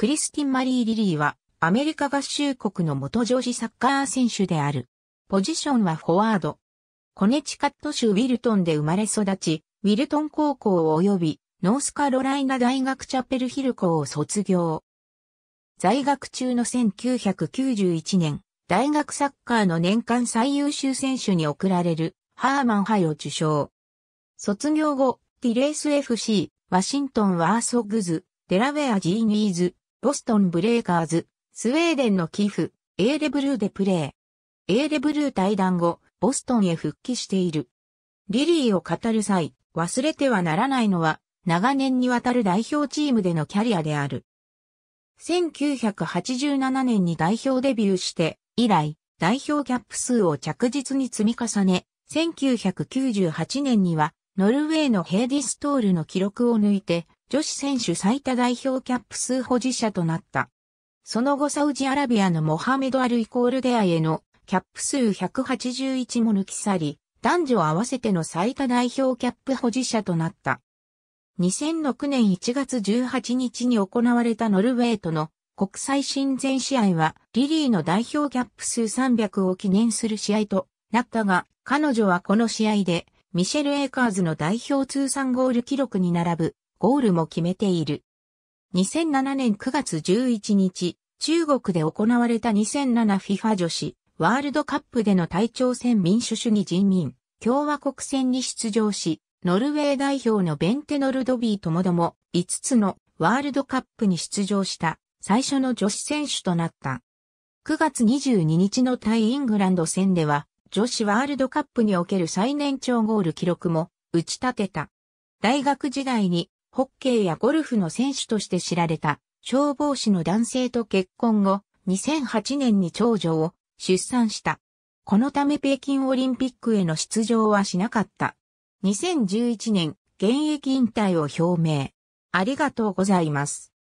クリスティン・マリー・リリーは、アメリカ合衆国の元女子サッカー選手である。ポジションはフォワード。コネチカット州ウィルトンで生まれ育ち、ウィルトン高校及び、ノースカロライナ大学チャペルヒル校を卒業。在学中の1991年、大学サッカーの年間最優秀選手に贈られる、ハーマン杯を受賞。卒業後、ティレース FC、ワシントンワーソグズ、デラウェアジーニーズ、ボストンブレイカーズ、スウェーデンの寄付、エーレブルーでプレー。エーレブルー対談後、ボストンへ復帰している。リリーを語る際、忘れてはならないのは、長年にわたる代表チームでのキャリアである。1987年に代表デビューして、以来、代表キャップ数を着実に積み重ね、1998年には、ノルウェーのヘイディストールの記録を抜いて、女子選手最多代表キャップ数保持者となった。その後サウジアラビアのモハメド・アル・イコール・デアへのキャップ数181も抜き去り、男女合わせての最多代表キャップ保持者となった。2006年1月18日に行われたノルウェーとの国際親善試合はリリーの代表キャップ数300を記念する試合となったが、彼女はこの試合でミシェル・エイカーズの代表通算ゴール記録に並ぶゴールも決めている。2007年9月11日、中国で行われた 2007FIFA 女子ワールドカップでの対朝鮮民主主義人民共和国戦に出場し、ノルウェー代表のベンテノルドビーともども5つのワールドカップに出場した最初の女子選手となった。9月22日の対イングランド戦では女子ワールドカップにおける最年長ゴール記録も打ち立てた。大学時代にホッケーやゴルフの選手として知られた消防士の男性と結婚後、2008年に長女を出産した。このため北京オリンピックへの出場はしなかった。2011年、現役引退を表明。ありがとうございます。